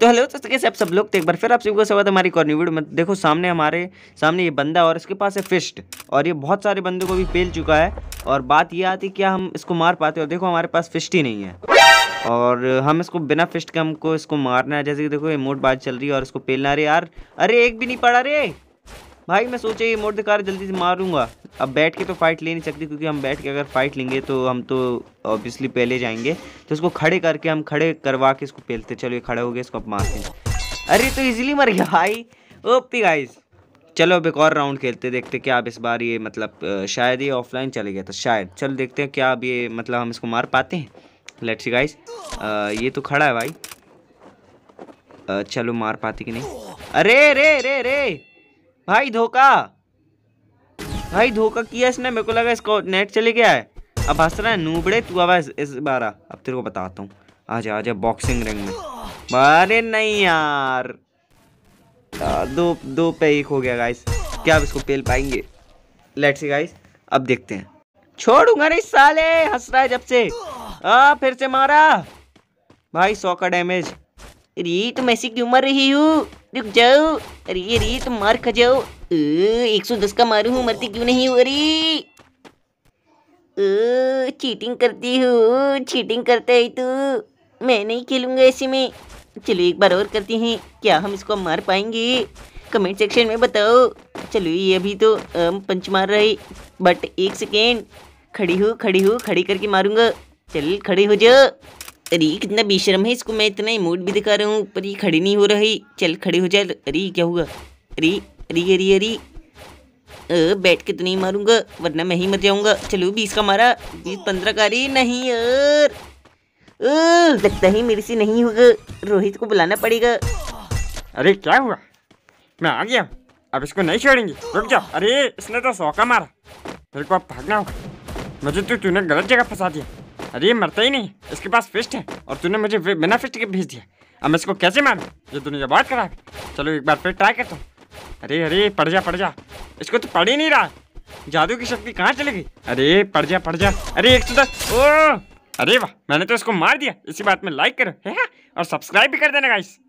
तो हेलो दोस्तों कैसे आप सब लोग तो एक बार फिर आप सबको स्वागत हमारी कॉर्नी वीडियो में देखो सामने हमारे सामने ये बंदा और इसके पास है फिस्ट और ये बहुत सारे बंदे को भी पेल चुका है और बात ये आती क्या हम इसको मार पाते और देखो हमारे पास फिस्ट ही नहीं है और हम इसको बिना फिस्ट के हमको इसको मारना है जैसे कि देखो ये मोट बात चल रही है और इसको पेलना रही यार अरे एक भी नहीं पड़ा रे भाई मैं सोचा ये मोर्दकार जल्दी से मारूंगा अब बैठ के तो फाइट ले नहीं सकते क्योंकि हम बैठ के अगर फाइट लेंगे तो हम तो ऑब्वियसली पहले जाएंगे तो इसको खड़े करके हम खड़े करवा के इसको पहलते चलो ये खड़े हो गए इसको अब मारते हैं अरे तो इजीली मर गया भाई ओपी गाइस चलो अब एक और राउंड खेलते देखते क्या अब इस बार ये मतलब शायद ये ऑफलाइन चले गया था शायद चल देखते हैं क्या अब ये मतलब हम इसको मार पाते हैं लेट्स सी गाइस ये तो खड़ा है भाई आ, चलो मार पाते कि नहीं अरे रे रे रे भाई धोखा भाई धोखा किया इसने मेरे को लगा इसको नेट चले गया है अब हंस रहा है नूबड़े तू अब इस बार अब तेरे को बताता हूँ आजा आजा बॉक्सिंग रिंग में अरे नहीं यार दो दो पे एक हो गया गाइस क्या आप इसको पेल पाएंगे लेट्स सी गाइस अब देखते हैं छोड़ूंगा नहीं साले हंस रहा है जब से आ फिर से मारा भाई सौ का डैमेज अरे तुम ऐसे क्यों मर रही हो रुक जाओ अरे अरे तुम मार खा जाओ एक सौ दस का मारू हूँ मरती क्यों नहीं हो अरे चीटिंग करती हो चीटिंग करते है तू मैं नहीं खेलूंगा ऐसे में चलो एक बार और करती हैं क्या हम इसको मार पाएंगे कमेंट सेक्शन में बताओ चलो ये अभी तो हम पंच मार रहे बट एक सेकेंड खड़ी हो खड़ी हो खड़ी करके मारूंगा चल खड़े हो जाओ अरे कितना बेशरम है इसको मैं इतना इमोट भी दिखा रहा हूँ पर ये खड़ी नहीं हो रही चल खड़ी हो चल अरे क्या होगा अरे अरे अरे अरे बैठ के तो नहीं मारूंगा वरना मैं ही मर जाऊंगा चलो बीस का मारा बीस पंद्रह का अरे नहीं यार लगता है मेरे से नहीं होगा रोहित को बुलाना पड़ेगा अरे क्या हुआ मैं आ गया अब इसको नहीं छोड़ेंगे रुक जा अरे इसने तो सौ का मारा मेरे को अब भागना होगा मुझे तो तूने गलत जगह फंसा दिया अरे ये मरता ही नहीं इसके पास फिस्ट है और तूने मुझे बिना फिस्ट के भेज दिया अब मैं इसको कैसे मारू ये दुनिया बहुत खराब है चलो एक बार फिर ट्राई करता हूँ अरे अरे पड़ जा पड़ जा इसको तो पड़ ही नहीं रहा जादू की शक्ति कहाँ चली गई अरे पड़ जा पड़ जा अरे एक सौ ओ अरे वाह मैंने तो इसको मार दिया इसी बात में लाइक करो है और सब्सक्राइब भी कर देना गाइस